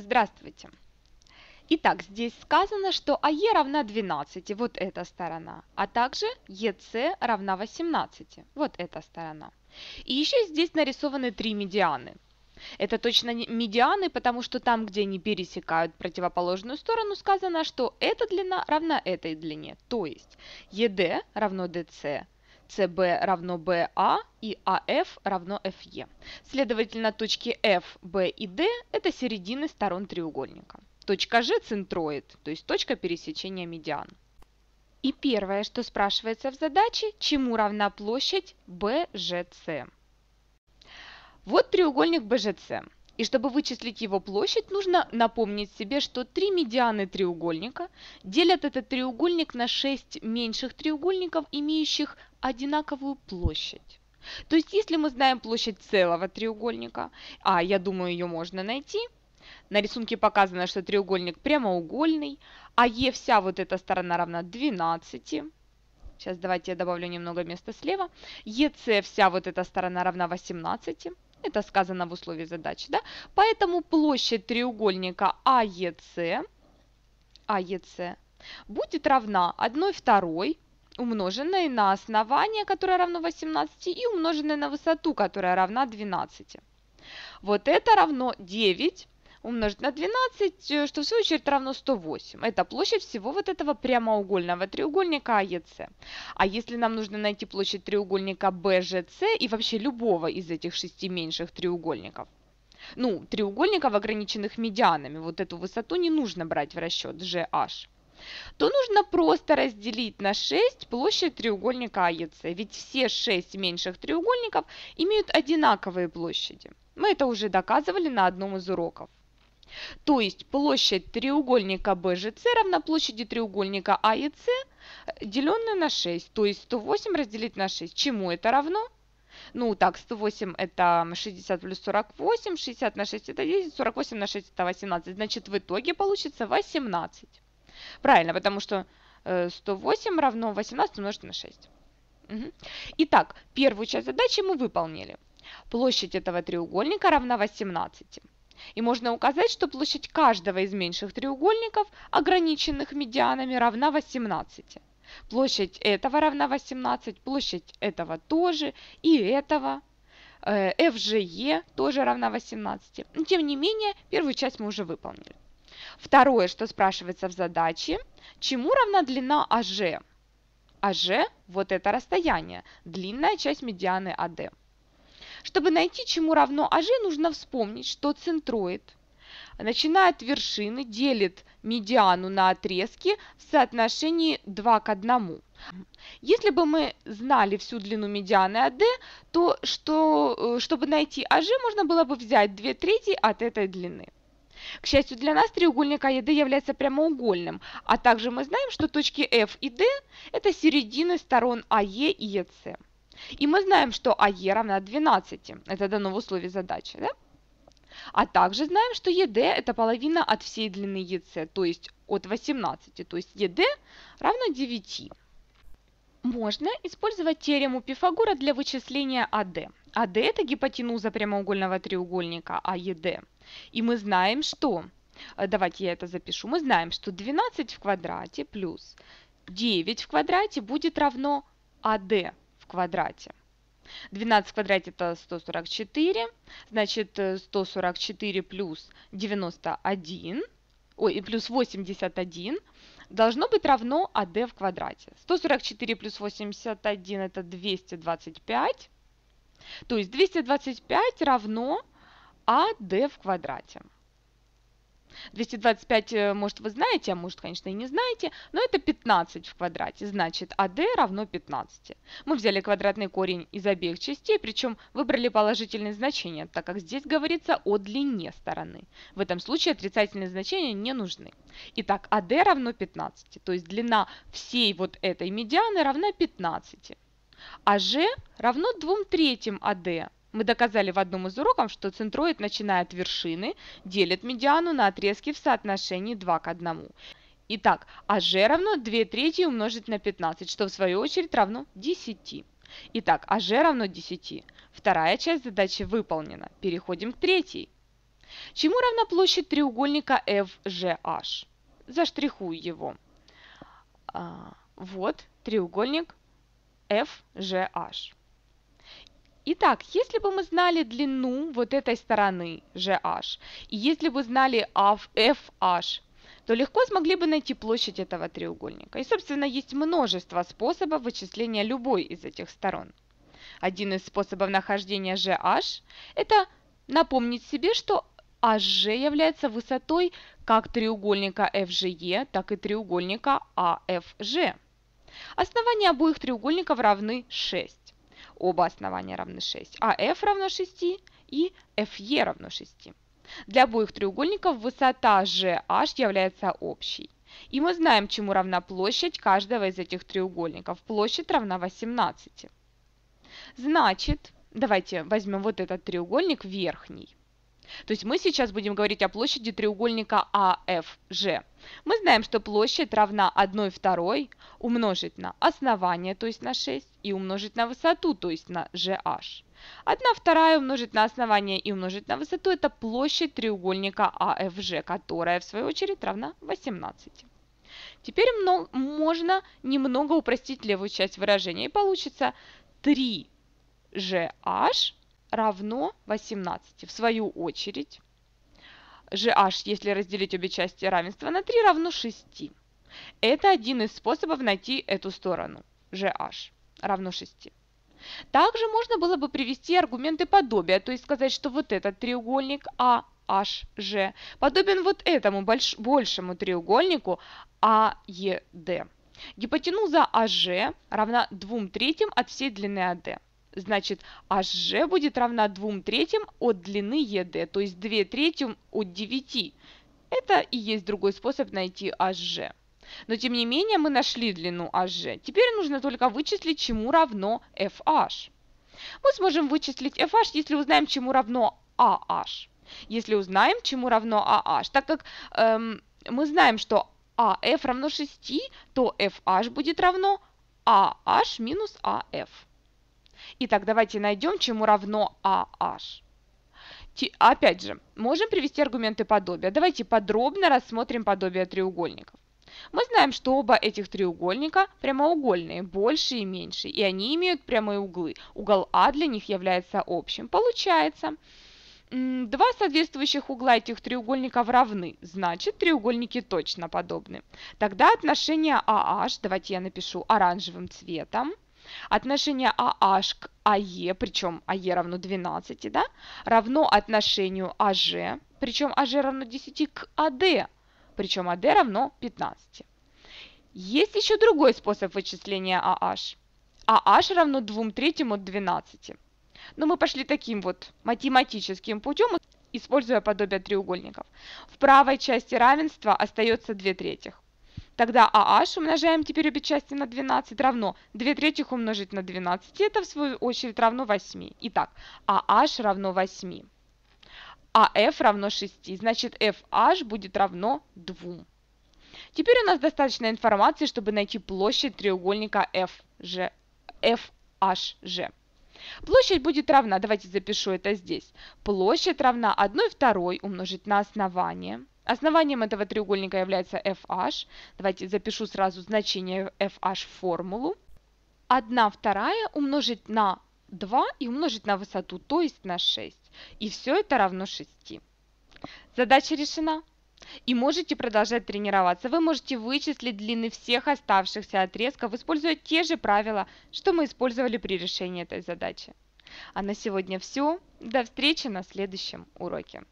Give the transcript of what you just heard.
Здравствуйте! Итак, здесь сказано, что АЕ равна 12, вот эта сторона, а также ЕС равна 18, вот эта сторона. И еще здесь нарисованы три медианы. Это точно медианы, потому что там, где они пересекают противоположную сторону, сказано, что эта длина равна этой длине. То есть ЕД равно ДС, CB равно BA а и AF а равно FE. Следовательно, точки F, B и D – это середины сторон треугольника. Точка G – центроид, то есть точка пересечения медиан. И первое, что спрашивается в задаче, чему равна площадь BGC. Вот треугольник BGC. И чтобы вычислить его площадь, нужно напомнить себе, что три медианы треугольника делят этот треугольник на 6 меньших треугольников, имеющих одинаковую площадь. То есть, если мы знаем площадь целого треугольника, а я думаю, ее можно найти, на рисунке показано, что треугольник прямоугольный, а Е вся вот эта сторона равна 12. Сейчас давайте я добавлю немного места слева. ЕС вся вот эта сторона равна 18. Это сказано в условии задачи. Да? Поэтому площадь треугольника АЕС, АЕС будет равна 1 второй умноженной на основание, которое равно 18, и умноженной на высоту, которая равна 12. Вот это равно 9 умножить на 12, э, что в свою очередь равно 108. Это площадь всего вот этого прямоугольного треугольника АЕС. А если нам нужно найти площадь треугольника БЖС и вообще любого из этих шести меньших треугольников, ну, треугольников, ограниченных медианами, вот эту высоту не нужно брать в расчет GH, то нужно просто разделить на 6 площадь треугольника АЕС, ведь все 6 меньших треугольников имеют одинаковые площади. Мы это уже доказывали на одном из уроков. То есть площадь треугольника BGC равна площади треугольника AEC, а э, деленную на 6. То есть 108 разделить на 6. Чему это равно? Ну, так, 108 это 60 плюс 48, 60 на 6 это 10, 48 на 6 это 18. Значит, в итоге получится 18. Правильно, потому что 108 э, равно 18 умножить на 6. Угу. Итак, первую часть задачи мы выполнили. Площадь этого треугольника равна 18 и можно указать, что площадь каждого из меньших треугольников, ограниченных медианами, равна 18. Площадь этого равна 18, площадь этого тоже, и этого. FGE э, тоже равна 18. тем не менее, первую часть мы уже выполнили. Второе, что спрашивается в задаче, чему равна длина АЖ? АЖ – вот это расстояние, длинная часть медианы АД. Чтобы найти, чему равно АЖ, нужно вспомнить, что центроид начиная от вершины, делит медиану на отрезки в соотношении 2 к 1. Если бы мы знали всю длину медианы АД, то что, э, чтобы найти АЖ, можно было бы взять 2 трети от этой длины. К счастью для нас, треугольник АЕД является прямоугольным, а также мы знаем, что точки F и D – это середины сторон АЕ и ЕС. И мы знаем, что АЕ равна 12. Это дано в условии задачи. Да? А также знаем, что ЕД это половина от всей длины ЕС, то есть от 18. То есть ЕД равно 9. Можно использовать теорему Пифагора для вычисления АД. АД это гипотенуза прямоугольного треугольника АЕД. И мы знаем, что... Э, давайте я это запишу. Мы знаем, что 12 в квадрате плюс 9 в квадрате будет равно АД квадрате. 12 в квадрате это 144, значит 144 э, плюс 91, ой, плюс 81 должно быть равно АД в квадрате. 144 плюс 81 это 225, то есть 225 равно АД в квадрате. 225, э, может, вы знаете, а может, конечно, и не знаете, но это 15 в квадрате, значит, AD а равно 15. Мы взяли квадратный корень из обеих частей, причем выбрали положительные значения, так как здесь говорится о длине стороны. В этом случае отрицательные значения не нужны. Итак, AD а равно 15, то есть длина всей вот этой медианы равна 15. АЖ равно 2 третьим AD. А мы доказали в одном из уроков, что центроид, начиная от вершины, делит медиану на отрезки в соотношении 2 к 1. Итак, АЖ равно 2 трети умножить на 15, что в свою очередь равно 10. Итак, АЖ равно 10. Вторая часть задачи выполнена. Переходим к третьей. Чему равна площадь треугольника FGH? Заштрихую его. А, вот треугольник FGH. Итак, если бы мы знали длину вот этой стороны GH, и если бы знали FH, то легко смогли бы найти площадь этого треугольника. И, собственно, есть множество способов вычисления любой из этих сторон. Один из способов нахождения GH – это напомнить себе, что HG является высотой как треугольника FGE, так и треугольника AFG. Основания обоих треугольников равны 6. Оба основания равны 6. А f равно 6 и fe равно 6. Для обоих треугольников высота GH является общей. И мы знаем, чему равна площадь каждого из этих треугольников. Площадь равна 18. Значит, давайте возьмем вот этот треугольник верхний. То есть мы сейчас будем говорить о площади треугольника АФЖ. Мы знаем, что площадь равна 1 второй умножить на основание, то есть на 6, и умножить на высоту, то есть на GH. 1 вторая умножить на основание и умножить на высоту – это площадь треугольника АФЖ, которая, в свою очередь, равна 18. Теперь можно немного упростить левую часть выражения, и получится 3GH равно 18. В свою очередь, GH, если разделить обе части равенства на 3, равно 6. Это один из способов найти эту сторону. GH равно 6. Также можно было бы привести аргументы подобия, то есть сказать, что вот этот треугольник AHG а подобен вот этому больш большему треугольнику AED. А Гипотенуза AG а равна 2 третьим от всей длины AD значит HG будет равна 2 третьим от длины ED, то есть 2 третьим от 9. Это и есть другой способ найти HG. Но тем не менее мы нашли длину HG. Теперь нужно только вычислить, чему равно FH. Мы сможем вычислить FH, если узнаем, чему равно AH. Если узнаем, чему равно AH. Так как эм, мы знаем, что AF а равно 6, то FH будет равно AH минус AF. Итак, давайте найдем, чему равно AH. Опять же, можем привести аргументы подобия. Давайте подробно рассмотрим подобие треугольников. Мы знаем, что оба этих треугольника прямоугольные, больше и меньше, и они имеют прямые углы. Угол А для них является общим. Получается, два соответствующих угла этих треугольников равны, значит треугольники точно подобны. Тогда отношение AH, давайте я напишу оранжевым цветом, Отношение АH к АЕ, причем АЕ равно 12, да, равно отношению АЖ, причем АЖ равно 10 к АД, причем АД равно 15. Есть еще другой способ вычисления AH. AH равно 2 третьим от 12. Но ну, мы пошли таким вот математическим путем, используя подобие треугольников. В правой части равенства остается 2 третьих. Тогда AH умножаем теперь обе части на 12 равно 2 трети умножить на 12, это в свою очередь равно 8. Итак, AH равно 8, а F равно 6, значит FH будет равно 2. Теперь у нас достаточно информации, чтобы найти площадь треугольника FG, FHG. Площадь будет равна, давайте запишу это здесь, площадь равна 1 второй умножить на основание – Основанием этого треугольника является FH. Давайте запишу сразу значение FH в формулу. 1 вторая умножить на 2 и умножить на высоту, то есть на 6. И все это равно 6. Задача решена. И можете продолжать тренироваться. Вы можете вычислить длины всех оставшихся отрезков, используя те же правила, что мы использовали при решении этой задачи. А на сегодня все. До встречи на следующем уроке.